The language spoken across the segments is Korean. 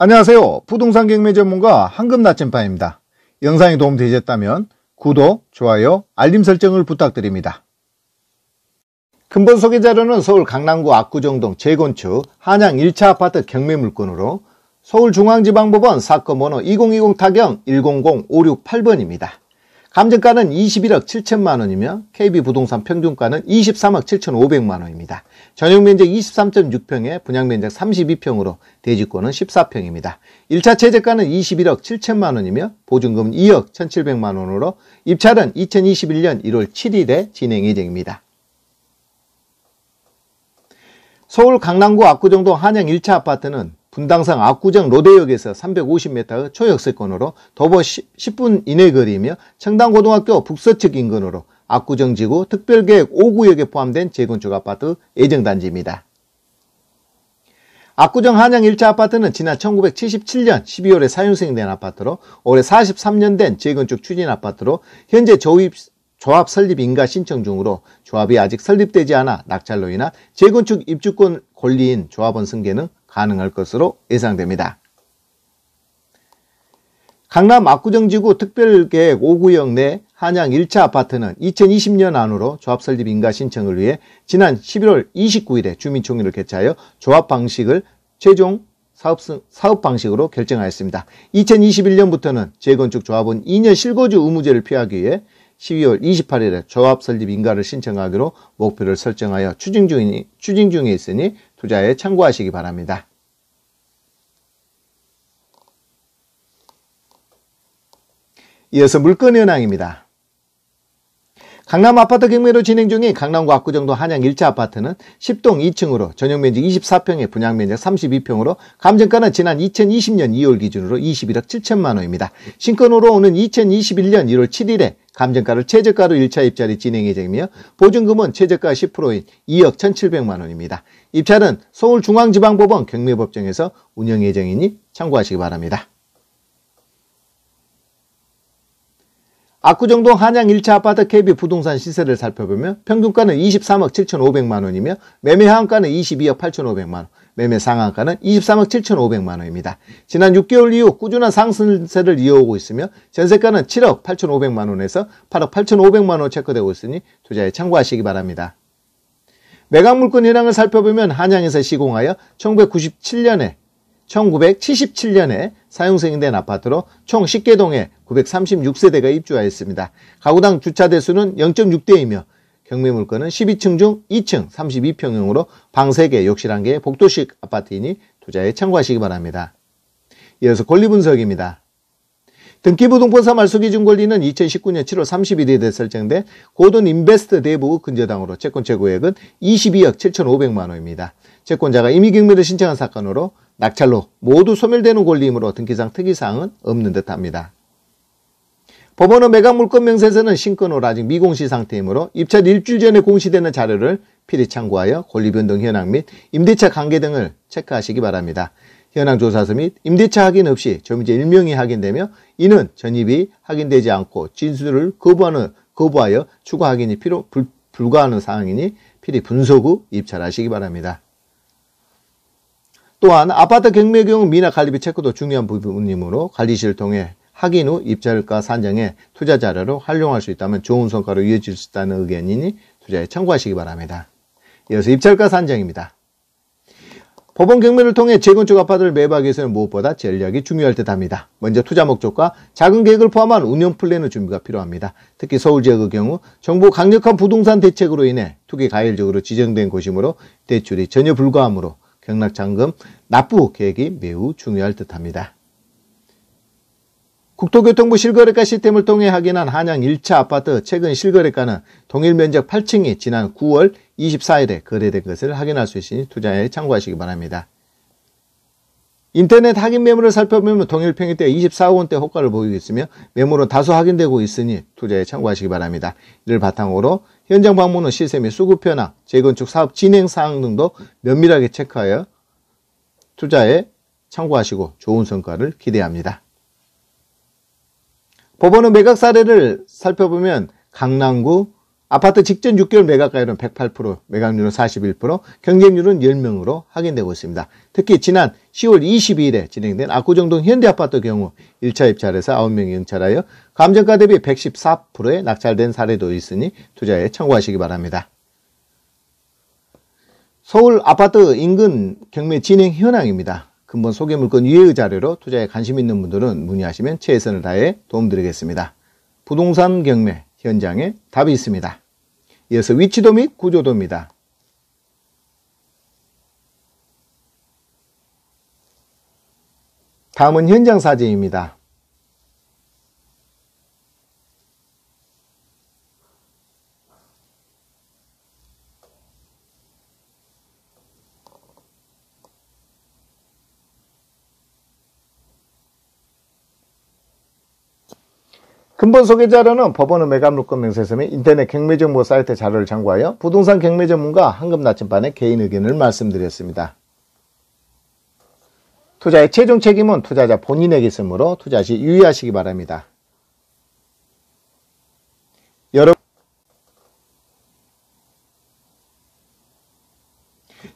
안녕하세요. 부동산 경매 전문가 황금 나침반입니다. 영상이 도움되셨다면 구독, 좋아요, 알림 설정을 부탁드립니다. 근본 소개 자료는 서울 강남구 압구정동 재건축 한양 1차 아파트 경매 물건으로 서울중앙지방법원 사건 번호 2020 타경 100568번입니다. 감정가는 21억 7천만 원이며 KB 부동산 평균가는 23억 7천5백만 원입니다. 전용 면적 23.6평에 분양 면적 32평으로 대지권은 14평입니다. 1차 최저가는 21억 7천만 원이며 보증금 2억 1,700만 원으로 입찰은 2021년 1월 7일에 진행 예정입니다. 서울 강남구 압구정동 한양 1차 아파트는 분당상 압구정 로데역에서 350m의 초역세권으로 도보 10, 분 이내 거리이며 청담고등학교 북서측 인근으로 압구정 지구 특별계획 5구역에 포함된 재건축 아파트 예정단지입니다. 압구정 한양 1차 아파트는 지난 1977년 12월에 사용승된 인 아파트로 올해 43년 된 재건축 추진 아파트로 현재 조입, 조합 설립 인가 신청 중으로 조합이 아직 설립되지 않아 낙찰로 인한 재건축 입주권 권리인 조합원 승계는 가능할 것으로 예상됩니다. 강남 압구정지구 특별계획 5구역 내 한양 1차 아파트는 2020년 안으로 조합 설립 인가 신청을 위해 지난 11월 29일에 주민총회를 개최하여 조합 방식을 최종 사업, 사업 방식으로 결정하였습니다. 2021년부터는 재건축 조합은 2년 실거주 의무제를 피하기 위해 12월 28일에 조합 설립 인가를 신청하기로 목표를 설정하여 추진, 중이, 추진 중에 있으니 투자에 참고하시기 바랍니다. 이어서 물건현황입니다. 강남 아파트 경매로 진행 중인 강남구 압구정동 한양 1차 아파트는 10동 2층으로 전용면적 24평에 분양면적 32평으로 감정가는 지난 2020년 2월 기준으로 21억 7천만 원입니다. 신권으로 오는 2021년 1월 7일에 감정가를 최저가로 1차 입찰이 진행 예정이며 보증금은 최저가 10%인 2억 1,700만 원입니다. 입찰은 서울중앙지방법원 경매법정에서 운영 예정이니 참고하시기 바랍니다. 압구정동 한양 1차 아파트 KB 부동산 시세를 살펴보면 평균가는 23억 7,500만 원이며 매매 하한가는 22억 8,500만 원, 매매 상한가는 23억 7,500만 원입니다. 지난 6개월 이후 꾸준한 상승세를 이어오고 있으며 전세가는 7억 8,500만 원에서 8억 8,500만 원 체크되고 있으니 투자에 참고하시기 바랍니다. 매각물권 현황을 살펴보면 한양에서 시공하여 1997년에 1977년에 사용 승인된 아파트로 총 10개동에 936세대가 입주하였습니다. 가구당 주차 대수는 0.6대이며 경매 물건은 12층 중 2층 32평형으로 방 3개, 욕실 1개, 복도식 아파트이니 투자에 참고하시기 바랍니다. 이어서 권리 분석입니다. 등기부등본사 말소기준 권리는 2019년 7월 31일에 설정된 고든 인베스트 대부 근저당으로 채권 최고액은 22억 7,500만 원입니다. 채권자가 임의경매를 신청한 사건으로 낙찰로 모두 소멸되는 권리이므로 등기상 특이사항은 없는 듯합니다. 법원은 매각물권 명세서는 신건으로 아직 미공시 상태이므로 입찰 일주일 전에 공시되는 자료를 필히 참고하여 권리변동 현황 및 임대차 관계 등을 체크하시기 바랍니다. 현황조사서 및 임대차 확인 없이 점유자 1명이 확인되며 이는 전입이 확인되지 않고 진술을 거부하는, 거부하여 추가 확인이 필요, 불, 불가하는 상황이니 필히 분석 후 입찰하시기 바랍니다. 또한 아파트 경매 경우 미납 관리비 체크도 중요한 부분이므로 관리실을 통해 확인 후입찰과 산정에 투자 자료로 활용할 수 있다면 좋은 성과로 이어질 수 있다는 의견이니 투자에 참고하시기 바랍니다. 이어서 입찰과 산정입니다. 법원 경매를 통해 재건축 아파트를 매입하기 위해서는 무엇보다 전략이 중요할 듯합니다. 먼저 투자 목적과 작은 계획을 포함한 운영 플랜의 준비가 필요합니다. 특히 서울 지역의 경우 정부 강력한 부동산 대책으로 인해 투기 가열적으로 지정된 곳이므로 대출이 전혀 불가하므로 경락잔금 납부 계획이 매우 중요할 듯합니다. 국토교통부 실거래가 시스템을 통해 확인한 한양 1차 아파트 최근 실거래가는 동일 면적 8층이 지난 9월 24일에 거래된 것을 확인할 수 있으니 투자에 참고하시기 바랍니다. 인터넷 확인 매물을 살펴보면 동일 평일때 24억 원대 효과를 보이고 있으며 매물은 다소 확인되고 있으니 투자에 참고하시기 바랍니다. 이를 바탕으로 현장 방문 후시세및 수급 변화, 재건축 사업 진행 사항 등도 면밀하게 체크하여 투자에 참고하시고 좋은 성과를 기대합니다. 법원의 매각 사례를 살펴보면 강남구 아파트 직전 6개월 매각가율은 108%, 매각률은 41%, 경쟁률은 10명으로 확인되고 있습니다. 특히 지난 10월 22일에 진행된 압구정동 현대아파트 경우 1차 입찰에서 9명이 응찰하여 감정가 대비 114%에 낙찰된 사례도 있으니 투자에 참고하시기 바랍니다. 서울 아파트 인근 경매 진행 현황입니다. 근본 소개물건 이외의 자료로 투자에 관심 있는 분들은 문의하시면 최선을 다해 도움드리겠습니다. 부동산 경매 현장에 답이 있습니다. 이어서 위치도 및 구조도입니다. 다음은 현장 사진입니다. 근본 소개 자료는 법원의 매각물권 명세서 및 인터넷 경매정보 뭐 사이트 자료를 참고하여 부동산 경매 전문가 한금 나침반의 개인 의견을 말씀드렸습니다. 투자의 최종 책임은 투자자 본인에게 있으므로 투자 시 유의하시기 바랍니다.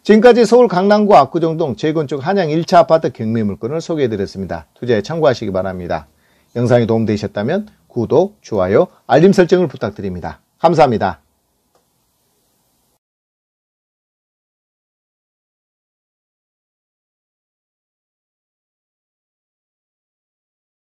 지금까지 서울 강남구 압구정동 재건축 한양 1차 아파트 경매 물건을 소개해드렸습니다. 투자에 참고하시기 바랍니다. 영상이 도움되셨다면 구독, 좋아요, 알림 설정을 부탁드립니다. 감사합니다.